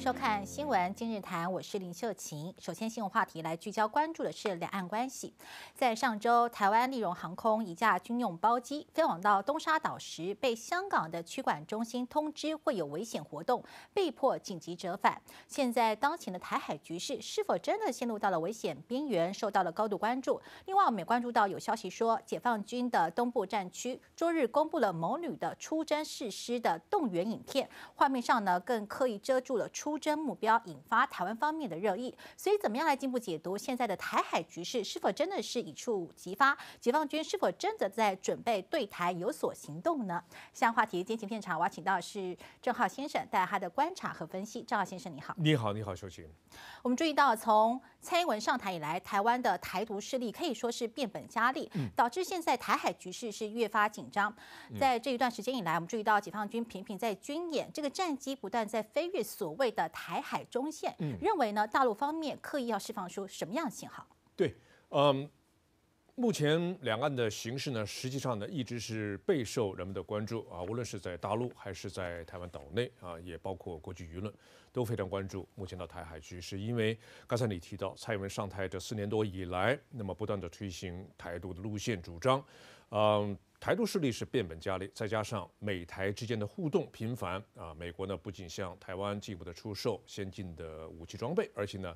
收看新闻今日谈，我是林秀琴。首先，新闻话题来聚焦关注的是两岸关系。在上周，台湾利荣航空一架军用包机飞往到东沙岛时，被香港的区管中心通知会有危险活动，被迫紧急折返。现在，当前的台海局势是否真的陷入到了危险边缘，受到了高度关注。另外，我们也关注到有消息说，解放军的东部战区周日公布了某旅的出征誓师的动员影片，画面上呢更刻意遮住了出。出征目标引发台湾方面的热议，所以怎么样来进一步解读现在的台海局势是否真的是一触即发？解放军是否真的在准备对台有所行动呢？相关话题，今行现场我要请到是郑浩先生，带来他的观察和分析。郑浩先生，你好！你好，你好，收听。我们注意到，从蔡英文上台以来，台湾的台独势力可以说是变本加厉，导致现在台海局势是越发紧张。在这一段时间以来，我们注意到解放军频频在军演，这个战机不断在飞越所谓。的台海中线，认为呢，大陆方面刻意要释放出什么样的信号？对，嗯。目前两岸的形势呢，实际上呢一直是备受人们的关注啊，无论是在大陆还是在台湾岛内啊，也包括国际舆论，都非常关注。目前到台海局是因为刚才你提到蔡英文上台这四年多以来，那么不断的推行台独的路线主张，嗯，台独势力是变本加厉，再加上美台之间的互动频繁啊，美国呢不仅向台湾进一步的出售先进的武器装备，而且呢，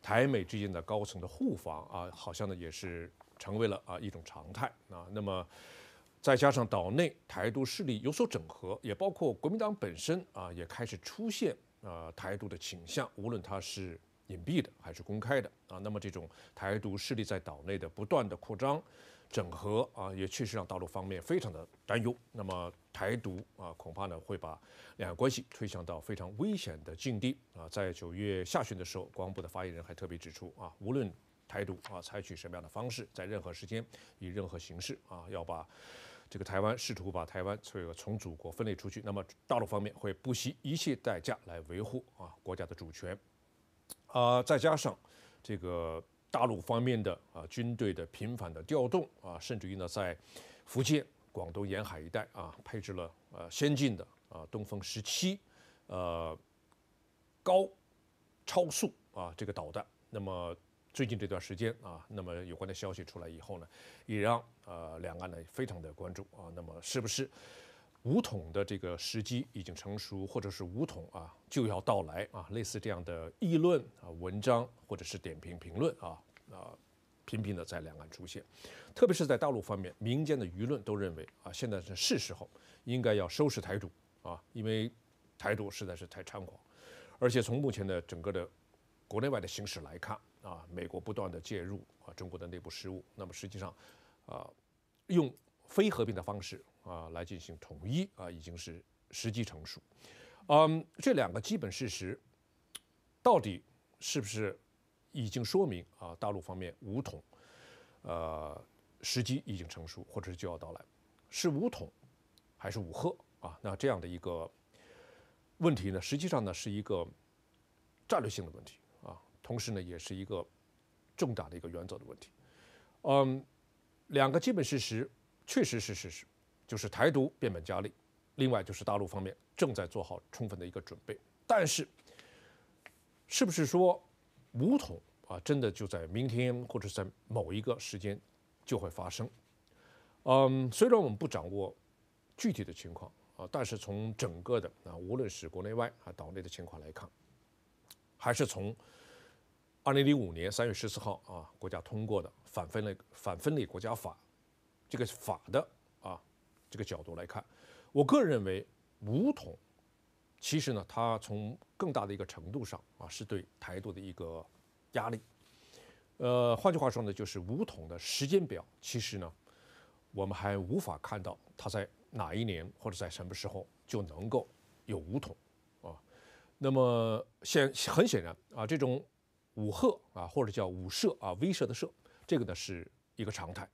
台美之间的高层的互访啊，好像呢也是。成为了啊一种常态啊，那么再加上岛内台独势力有所整合，也包括国民党本身啊，也开始出现啊台独的倾向，无论它是隐蔽的还是公开的啊，那么这种台独势力在岛内的不断的扩张、整合啊，也确实让大陆方面非常的担忧。那么台独啊，恐怕呢会把两岸关系推向到非常危险的境地啊。在九月下旬的时候，国防部的发言人还特别指出啊，无论台独啊，采取什么样的方式，在任何时间、以任何形式啊，要把这个台湾试图把台湾这个从祖国分裂出去，那么大陆方面会不惜一切代价来维护啊国家的主权啊，再加上这个大陆方面的啊军队的频繁的调动啊，甚至于呢，在福建、广东沿海一带啊配置了呃先进的啊东风十七呃高超速啊这个导弹，那么。最近这段时间啊，那么有关的消息出来以后呢，也让呃两岸呢非常的关注啊。那么是不是武统的这个时机已经成熟，或者是武统啊就要到来啊？类似这样的议论啊、文章或者是点评评论啊啊频频的在两岸出现，特别是在大陆方面，民间的舆论都认为啊，现在是是时候应该要收拾台独啊，因为台独实在是太猖狂，而且从目前的整个的国内外的形势来看。啊，美国不断的介入啊，中国的内部事务。那么实际上，啊，用非和平的方式啊来进行统一啊，已经是时机成熟。嗯，这两个基本事实，到底是不是已经说明啊，大陆方面武统，呃，时机已经成熟，或者是就要到来，是武统还是武赫啊？那这样的一个问题呢，实际上呢是一个战略性的问题。同时呢，也是一个重大的一个原则的问题。嗯，两个基本事实确实是事实，就是台独变本加厉，另外就是大陆方面正在做好充分的一个准备。但是，是不是说武统啊，真的就在明天或者在某一个时间就会发生？嗯，虽然我们不掌握具体的情况啊，但是从整个的啊，无论是国内外啊，岛内的情况来看，还是从。二零零五年三月十四号啊，国家通过的反分类反分裂国家法，这个法的啊这个角度来看，我个人认为武统，其实呢，它从更大的一个程度上啊，是对台独的一个压力。呃，换句话说呢，就是武统的时间表，其实呢，我们还无法看到它在哪一年或者在什么时候就能够有武统啊。那么显很显然啊，这种。武赫啊，或者叫武射啊，威慑的慑，这个呢是一个常态。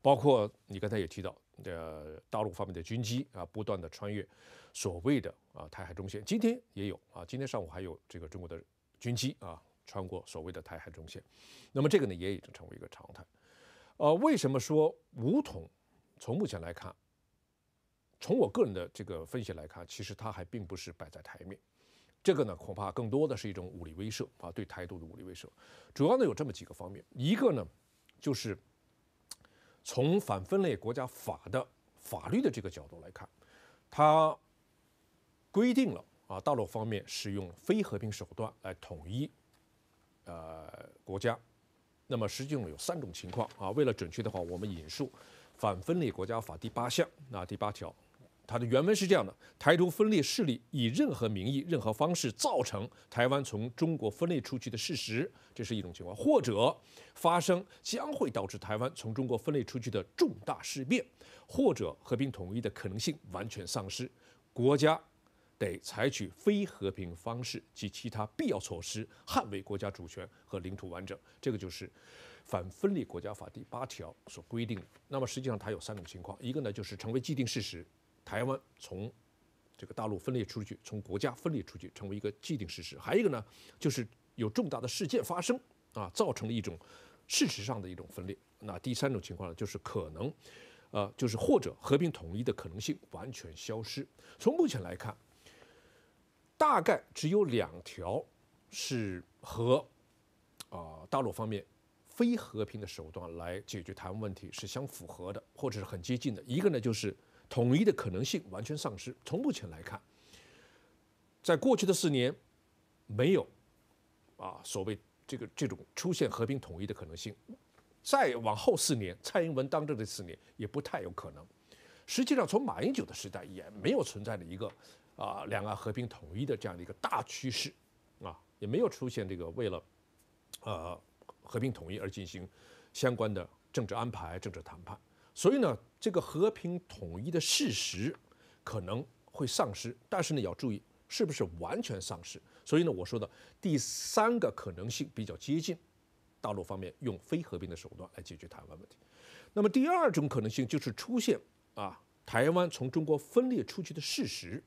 包括你刚才也提到，呃，大陆方面的军机啊，不断的穿越所谓的啊台海中线，今天也有啊，今天上午还有这个中国的军机啊，穿过所谓的台海中线。那么这个呢也已经成为一个常态。呃，为什么说武统？从目前来看，从我个人的这个分析来看，其实它还并不是摆在台面。这个呢，恐怕更多的是一种武力威慑啊，对台独的武力威慑。主要呢有这么几个方面，一个呢，就是从《反分裂国家法》的法律的这个角度来看，它规定了啊，大陆方面使用非和平手段来统一呃国家。那么实际上有三种情况啊。为了准确的话，我们引述《反分裂国家法》第八项，那第八条。它的原文是这样的：台独分裂势力以任何名义、任何方式造成台湾从中国分裂出去的事实，这是一种情况；或者发生将会导致台湾从中国分裂出去的重大事变，或者和平统一的可能性完全丧失，国家得采取非和平方式及其他必要措施捍卫国家主权和领土完整。这个就是《反分裂国家法》第八条所规定的。那么实际上它有三种情况：一个呢就是成为既定事实。台湾从这个大陆分裂出去，从国家分裂出去，成为一个既定事实。还有一个呢，就是有重大的事件发生啊，造成了一种事实上的一种分裂。那第三种情况呢，就是可能，呃，就是或者和平统一的可能性完全消失。从目前来看，大概只有两条是和啊大陆方面非和平的手段来解决台湾问题是相符合的，或者是很接近的。一个呢，就是。统一的可能性完全丧失。从目前来看，在过去的四年，没有，啊，所谓这个这种出现和平统一的可能性。再往后四年，蔡英文当政的四年也不太有可能。实际上，从马英九的时代也没有存在的一个，啊，两岸和平统一的这样的一个大趋势，啊，也没有出现这个为了，呃，和平统一而进行相关的政治安排、政治谈判。所以呢，这个和平统一的事实可能会丧失，但是呢，要注意是不是完全丧失。所以呢，我说的第三个可能性比较接近，大陆方面用非和平的手段来解决台湾问题。那么第二种可能性就是出现啊，台湾从中国分裂出去的事实。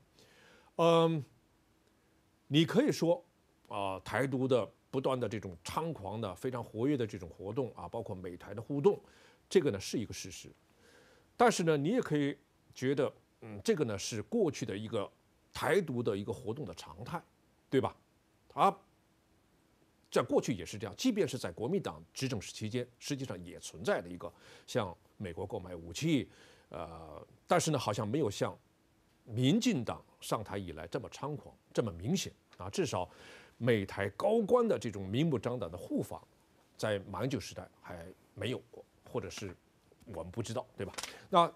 嗯，你可以说啊，台独的不断的这种猖狂的、非常活跃的这种活动啊，包括美台的互动。这个呢是一个事实，但是呢，你也可以觉得，嗯，这个呢是过去的一个台独的一个活动的常态，对吧？啊，在过去也是这样，即便是在国民党执政时期间，实际上也存在的一个向美国购买武器，呃，但是呢，好像没有像民进党上台以来这么猖狂，这么明显啊。至少美台高官的这种明目张胆的互访，在马英九时代还没有过。或者是我们不知道，对吧？那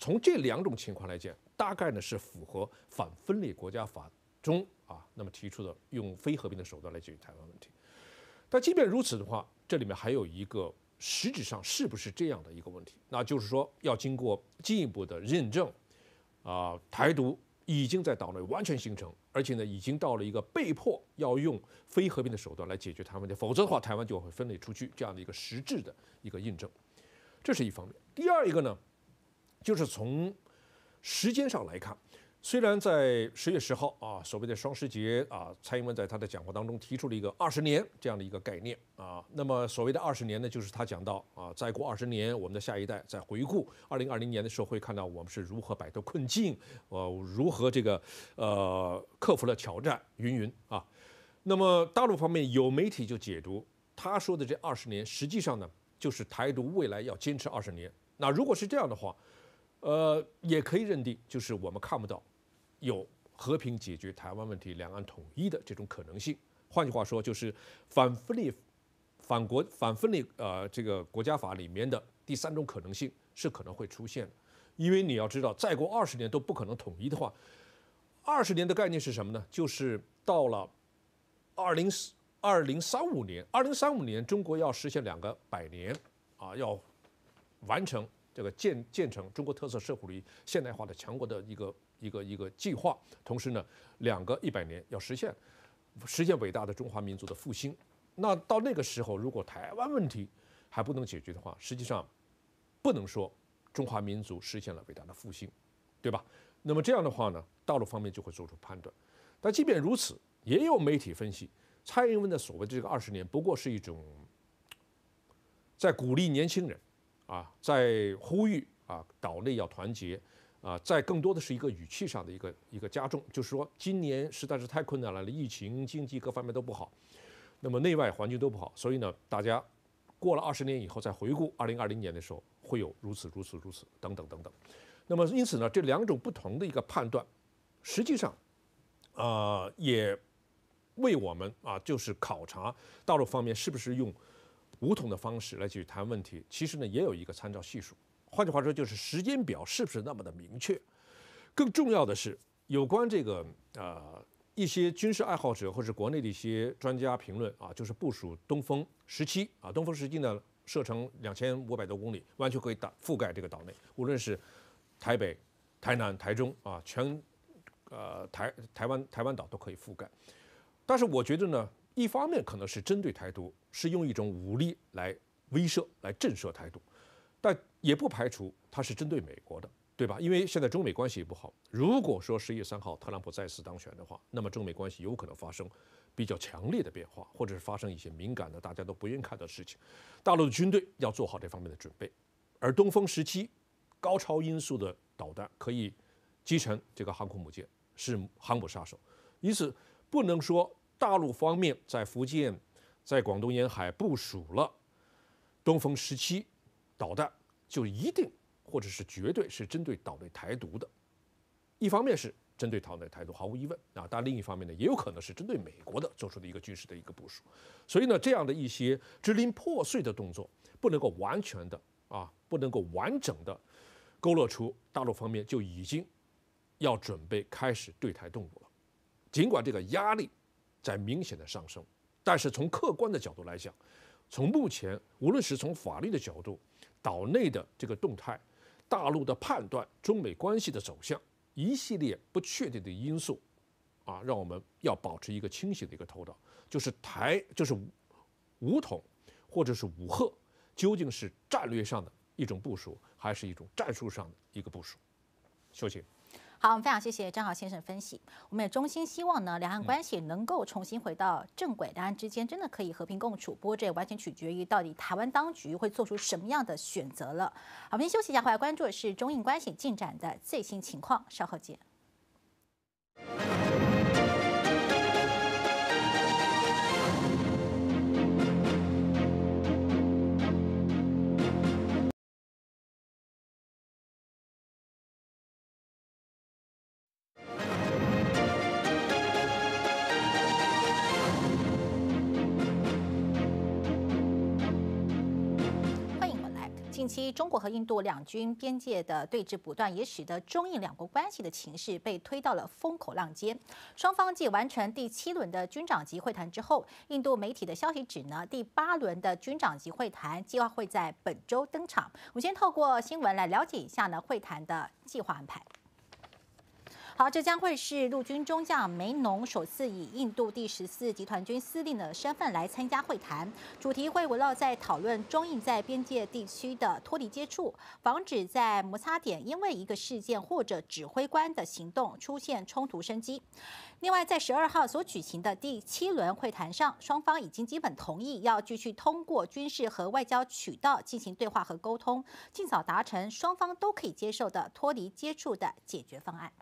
从这两种情况来讲，大概呢是符合反分裂国家法中啊那么提出的用非和平的手段来解决台湾问题。但即便如此的话，这里面还有一个实质上是不是这样的一个问题，那就是说要经过进一步的认证啊，台独已经在岛内完全形成，而且呢已经到了一个被迫要用非和平的手段来解决台湾问题，否则的话台湾就会分裂出去这样的一个实质的一个印证。这是一方面，第二一个呢，就是从时间上来看，虽然在十月十号啊，所谓的双十节啊，蔡英文在他的讲话当中提出了一个二十年这样的一个概念啊，那么所谓的二十年呢，就是他讲到啊，再过二十年，我们的下一代在回顾二零二零年的时候会看到我们是如何摆脱困境，呃，如何这个呃克服了挑战，云云啊。那么大陆方面有媒体就解读他说的这二十年，实际上呢。就是台独未来要坚持二十年，那如果是这样的话，呃，也可以认定就是我们看不到有和平解决台湾问题、两岸统一的这种可能性。换句话说，就是反分裂、反国、反分裂呃这个国家法里面的第三种可能性是可能会出现的。因为你要知道，再过二十年都不可能统一的话，二十年的概念是什么呢？就是到了二零四。二零三五年，二零三五年，中国要实现两个百年，啊，要完成这个建建成中国特色社会主义现代化的强国的一个一个一个计划。同时呢，两个一百年要实现，实现伟大的中华民族的复兴。那到那个时候，如果台湾问题还不能解决的话，实际上不能说中华民族实现了伟大的复兴，对吧？那么这样的话呢，大陆方面就会做出判断。但即便如此，也有媒体分析。蔡英文的所谓这个二十年，不过是一种在鼓励年轻人，啊，在呼吁啊，岛内要团结，啊，在更多的是一个语气上的一个一个加重，就是说今年实在是太困难了，了疫情、经济各方面都不好，那么内外环境都不好，所以呢，大家过了二十年以后再回顾二零二零年的时候，会有如此如此如此等等等等。那么因此呢，这两种不同的一个判断，实际上，啊也。为我们啊，就是考察道路方面是不是用五统的方式来去谈问题，其实呢也有一个参照系数。换句话说，就是时间表是不是那么的明确？更重要的是，有关这个呃一些军事爱好者或者国内的一些专家评论啊，就是部署东风十七啊，东风十七呢射程两千五百多公里，完全可以打覆盖这个岛内，无论是台北、台南、台中啊，全呃台台湾台湾岛都可以覆盖。但是我觉得呢，一方面可能是针对台独，是用一种武力来威慑、来震慑台独，但也不排除它是针对美国的，对吧？因为现在中美关系也不好。如果说十一月三号特朗普再次当选的话，那么中美关系有可能发生比较强烈的变化，或者是发生一些敏感的大家都不愿意看到的事情。大陆的军队要做好这方面的准备，而东风十七高超音速的导弹可以击沉这个航空母舰，是航母杀手，因此。不能说大陆方面在福建、在广东沿海部署了东风十七导弹就一定或者是绝对是针对岛内台独的。一方面是针对岛内台独，毫无疑问啊，但另一方面呢，也有可能是针对美国的做出的一个军事的一个部署。所以呢，这样的一些支离破碎的动作，不能够完全的啊，不能够完整的勾勒出大陆方面就已经要准备开始对台动武了。尽管这个压力在明显的上升，但是从客观的角度来讲，从目前无论是从法律的角度、岛内的这个动态、大陆的判断、中美关系的走向，一系列不确定的因素，啊，让我们要保持一个清醒的一个头脑，就是台就是武统或者是武赫，究竟是战略上的一种部署，还是一种战术上的一个部署？休息。好，我们非常谢谢张浩先生分析。我们也衷心希望呢，两岸关系能够重新回到正轨，两岸之间真的可以和平共处。不过，这也完全取决于到底台湾当局会做出什么样的选择了。好，我们先休息一下，回来关注的是中印关系进展的最新情况，稍后见。近期，中国和印度两军边界的对峙不断，也使得中印两国关系的情势被推到了风口浪尖。双方继完成第七轮的军长级会谈之后，印度媒体的消息指呢，第八轮的军长级会谈计划会在本周登场。我们先透过新闻来了解一下呢会谈的计划安排。好，这将会是陆军中将梅农首次以印度第十四集团军司令的身份来参加会谈。主题会围绕在讨论中印在边界地区的脱离接触，防止在摩擦点因为一个事件或者指挥官的行动出现冲突升级。另外，在十二号所举行的第七轮会谈上，双方已经基本同意要继续通过军事和外交渠道进行对话和沟通，尽早达成双方都可以接受的脱离接触的解决方案。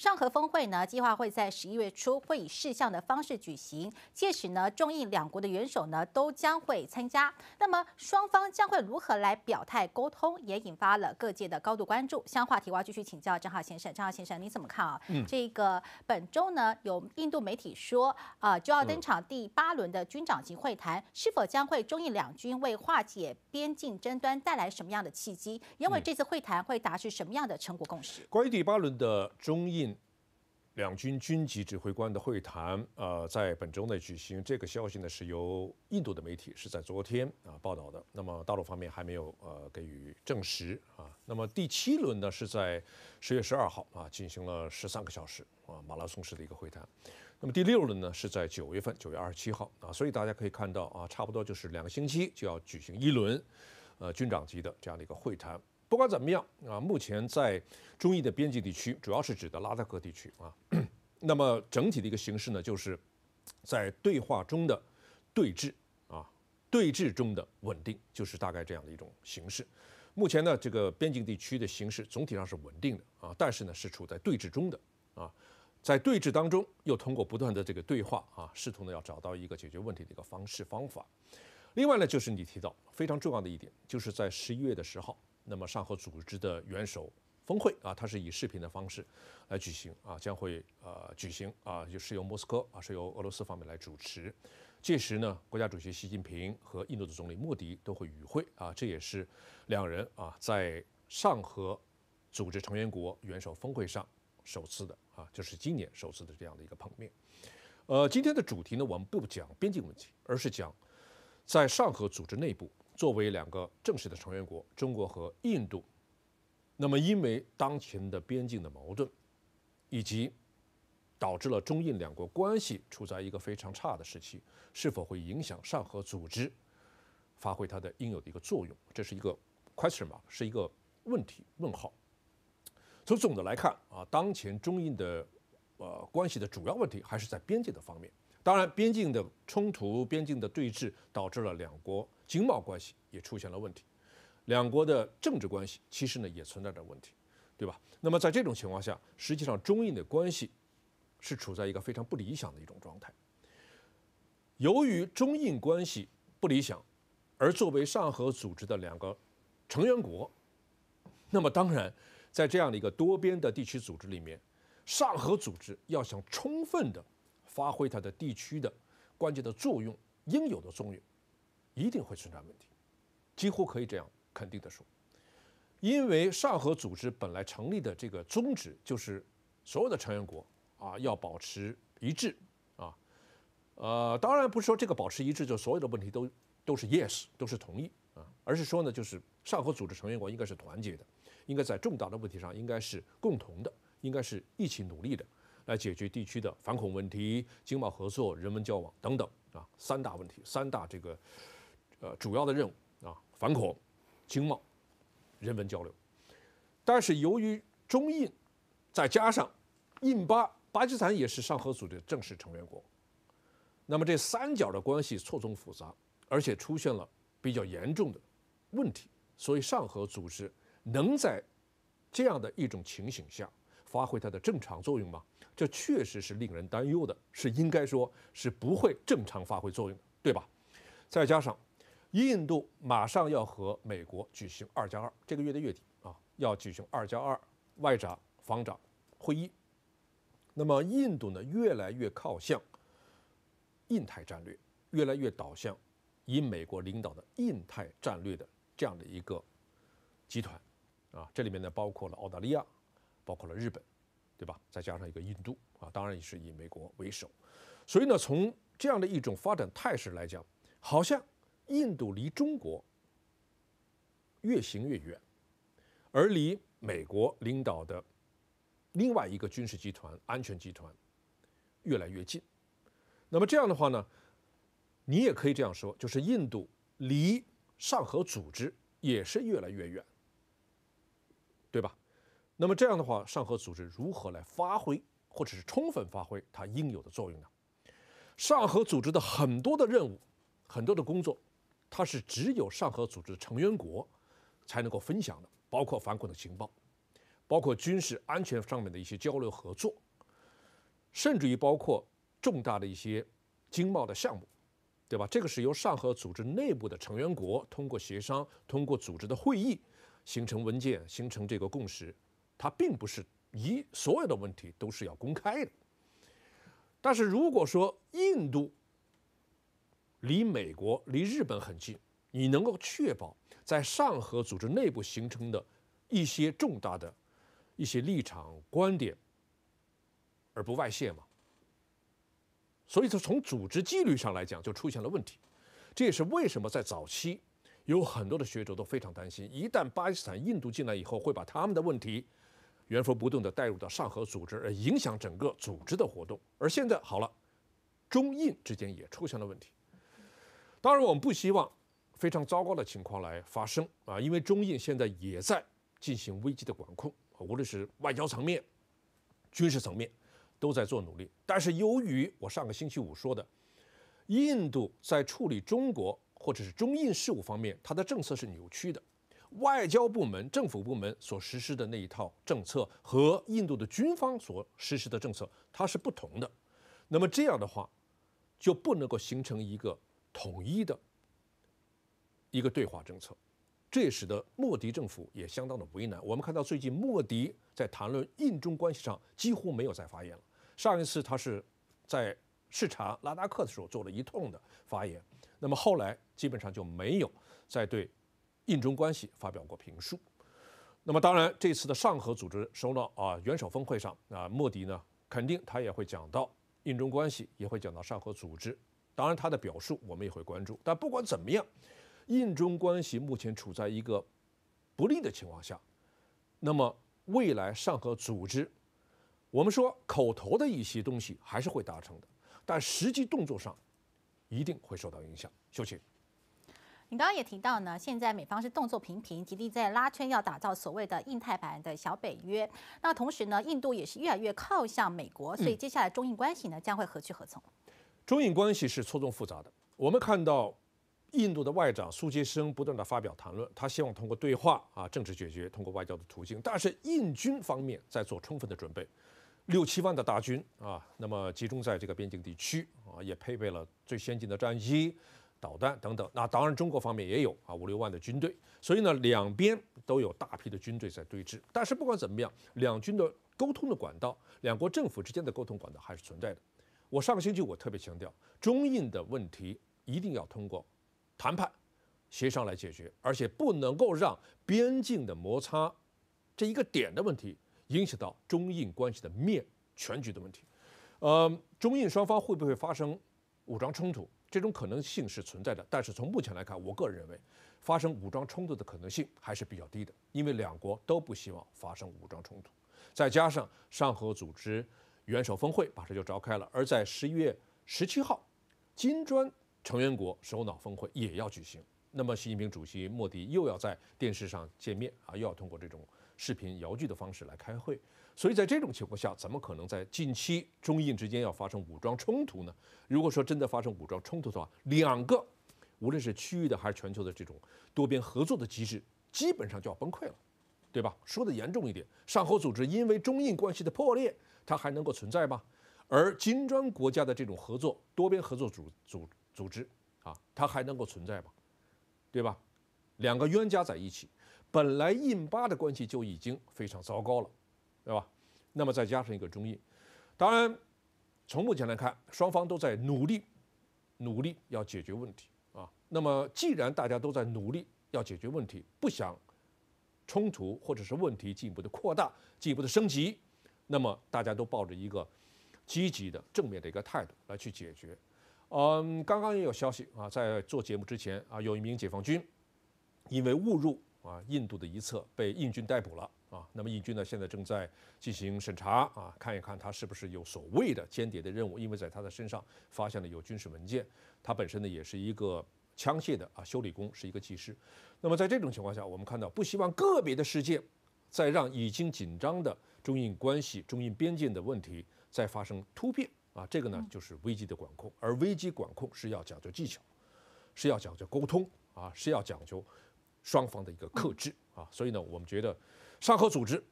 上合峰会呢，计划会在十一月初会以事项的方式举行，届时呢，中印两国的元首呢都将会参加。那么双方将会如何来表态沟通，也引发了各界的高度关注。向话题我要继续请教张浩先生，张浩先生，你怎么看啊？嗯，这个本周呢，有印度媒体说，啊，就要登场第八轮的军长级会谈，是否将会中印两军为化解边境争端带来什么样的契机？因为这次会谈会达成什么样的成果共识？关于第八轮的中印。两军军级指挥官的会谈，呃，在本周内举行。这个消息呢，是由印度的媒体是在昨天啊报道的。那么大陆方面还没有呃给予证实啊。那么第七轮呢，是在十月十二号啊进行了十三个小时啊马拉松式的一个会谈。那么第六轮呢，是在九月份九月二十七号啊。所以大家可以看到啊，差不多就是两个星期就要举行一轮，呃，军长级的这样的一个会谈。不管怎么样啊，目前在中印的边境地区，主要是指的拉达克地区啊。那么整体的一个形势呢，就是在对话中的对峙啊，对峙中的稳定，就是大概这样的一种形式。目前呢，这个边境地区的形势总体上是稳定的啊，但是呢是处在对峙中的啊，在对峙当中，又通过不断的这个对话啊，试图呢要找到一个解决问题的一个方式方法。另外呢，就是你提到非常重要的一点，就是在十一月的十号。那么上合组织的元首峰会啊，它是以视频的方式来举行啊，将会呃举行啊，就是由莫斯科啊，是由俄罗斯方面来主持。届时呢，国家主席习近平和印度的总理莫迪都会与会啊，这也是两人啊在上合组织成员国元首峰会上首次的啊，就是今年首次的这样的一个碰面。呃，今天的主题呢，我们不讲边境问题，而是讲在上合组织内部。作为两个正式的成员国，中国和印度，那么因为当前的边境的矛盾，以及导致了中印两国关系处在一个非常差的时期，是否会影响上合组织发挥它的应有的一个作用，这是一个 question 嘛，是一个问题问号。从总的来看啊，当前中印的呃关系的主要问题还是在边界的方面。当然，边境的冲突、边境的对峙，导致了两国经贸关系也出现了问题，两国的政治关系其实呢也存在着问题，对吧？那么在这种情况下，实际上中印的关系是处在一个非常不理想的一种状态。由于中印关系不理想，而作为上合组织的两个成员国，那么当然，在这样的一个多边的地区组织里面，上合组织要想充分的发挥它的地区的关键的作用应有的作用，一定会存在问题，几乎可以这样肯定的说，因为上合组织本来成立的这个宗旨就是所有的成员国啊要保持一致啊，呃，当然不是说这个保持一致就所有的问题都都是 yes 都是同意啊，而是说呢就是上合组织成员国应该是团结的，应该在重大的问题上应该是共同的，应该是一起努力的。来解决地区的反恐问题、经贸合作、人文交往等等啊，三大问题、三大这个呃主要的任务啊，反恐、经贸、人文交流。但是由于中印再加上印巴，巴基斯坦也是上合组织正式成员国，那么这三角的关系错综复杂，而且出现了比较严重的问题，所以上合组织能在这样的一种情形下。发挥它的正常作用吗？这确实是令人担忧的，是应该说是不会正常发挥作用，对吧？再加上，印度马上要和美国举行二加二，这个月的月底啊，要举行二加二外长防长会议。那么印度呢，越来越靠向印太战略，越来越导向以美国领导的印太战略的这样的一个集团啊，这里面呢包括了澳大利亚。包括了日本，对吧？再加上一个印度啊，当然也是以美国为首。所以呢，从这样的一种发展态势来讲，好像印度离中国越行越远，而离美国领导的另外一个军事集团、安全集团越来越近。那么这样的话呢，你也可以这样说，就是印度离上合组织也是越来越远，对吧？那么这样的话，上合组织如何来发挥，或者是充分发挥它应有的作用呢？上合组织的很多的任务，很多的工作，它是只有上合组织成员国才能够分享的，包括反恐的情报，包括军事安全上面的一些交流合作，甚至于包括重大的一些经贸的项目，对吧？这个是由上合组织内部的成员国通过协商，通过组织的会议形成文件，形成这个共识。它并不是一所有的问题都是要公开的，但是如果说印度离美国、离日本很近，你能够确保在上合组织内部形成的一些重大的一些立场观点而不外泄吗？所以说从组织纪律上来讲就出现了问题，这也是为什么在早期有很多的学者都非常担心，一旦巴基斯坦、印度进来以后会把他们的问题。原封不动地带入到上合组织，而影响整个组织的活动。而现在好了，中印之间也出现了问题。当然，我们不希望非常糟糕的情况来发生啊，因为中印现在也在进行危机的管控，无论是外交层面、军事层面，都在做努力。但是，由于我上个星期五说的，印度在处理中国或者是中印事务方面，它的政策是扭曲的。外交部门、政府部门所实施的那一套政策和印度的军方所实施的政策，它是不同的。那么这样的话，就不能够形成一个统一的、一个对话政策，这也使得莫迪政府也相当的为难。我们看到最近莫迪在谈论印中关系上几乎没有再发言了。上一次他是在视察拉达克的时候做了一通的发言，那么后来基本上就没有再对。印中关系发表过评述，那么当然这次的上合组织首脑啊元首峰会上啊，莫迪呢肯定他也会讲到印中关系，也会讲到上合组织。当然他的表述我们也会关注，但不管怎么样，印中关系目前处在一个不利的情况下，那么未来上合组织，我们说口头的一些东西还是会达成的，但实际动作上一定会受到影响。休息。你刚刚也提到呢，现在美方是动作频频，极力在拉圈，要打造所谓的印太版的小北约。那同时呢，印度也是越来越靠向美国，所以接下来中印关系呢将会何去何从？中印关系是错综复杂的。我们看到，印度的外长苏杰生不断的发表谈论，他希望通过对话啊政治解决，通过外交的途径。但是，印军方面在做充分的准备，六七万的大军啊，那么集中在这个边境地区啊，也配备了最先进的战机。导弹等等，那当然中国方面也有啊，五六万的军队，所以呢，两边都有大批的军队在对峙。但是不管怎么样，两军的沟通的管道，两国政府之间的沟通管道还是存在的。我上个星期我特别强调，中印的问题一定要通过谈判协商来解决，而且不能够让边境的摩擦这一个点的问题，影响到中印关系的面全局的问题。呃，中印双方会不会发生武装冲突？这种可能性是存在的，但是从目前来看，我个人认为发生武装冲突的可能性还是比较低的，因为两国都不希望发生武装冲突，再加上上合组织元首峰会马上就召开了，而在十一月十七号，金砖成员国首脑峰会也要举行。那么，习近平主席、莫迪又要在电视上见面啊，又要通过这种视频遥距的方式来开会。所以在这种情况下，怎么可能在近期中印之间要发生武装冲突呢？如果说真的发生武装冲突的话，两个无论是区域的还是全球的这种多边合作的机制，基本上就要崩溃了，对吧？说的严重一点，上合组织因为中印关系的破裂，它还能够存在吗？而金砖国家的这种合作多边合作组组组织啊，它还能够存在吗？对吧？两个冤家在一起，本来印巴的关系就已经非常糟糕了，对吧？那么再加上一个中印，当然从目前来看，双方都在努力努力要解决问题啊。那么既然大家都在努力要解决问题，不想冲突或者是问题进一步的扩大、进一步的升级，那么大家都抱着一个积极的、正面的一个态度来去解决。嗯，刚刚也有消息啊，在做节目之前啊，有一名解放军，因为误入啊印度的一侧，被印军逮捕了啊。那么印军呢，现在正在进行审查啊，看一看他是不是有所谓的间谍的任务，因为在他的身上发现了有军事文件。他本身呢，也是一个枪械的啊修理工，是一个技师。那么在这种情况下，我们看到不希望个别的事件，在让已经紧张的中印关系、中印边境的问题再发生突变。啊，这个呢就是危机的管控，而危机管控是要讲究技巧，是要讲究沟通啊，是要讲究双方的一个克制啊。所以呢，我们觉得，沙盒组织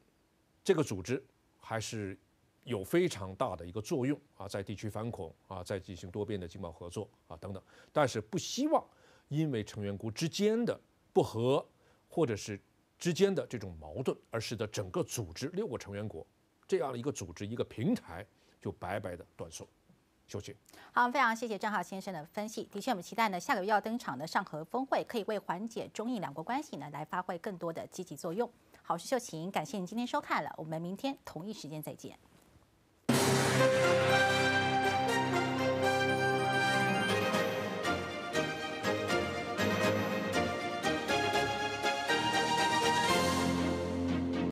这个组织还是有非常大的一个作用啊，在地区反恐啊，在进行多边的经贸合作啊等等。但是不希望因为成员国之间的不和，或者是之间的这种矛盾，而使得整个组织六个成员国这样的一个组织一个平台。就白白的断送，休息。好，非常谢谢郑浩先生的分析。的确，我们期待呢下个月要登场的上合峰会，可以为缓解中印两国关系呢来发挥更多的积极作用。好，是秀琴，感谢您今天收看了我们明天同一时间再见。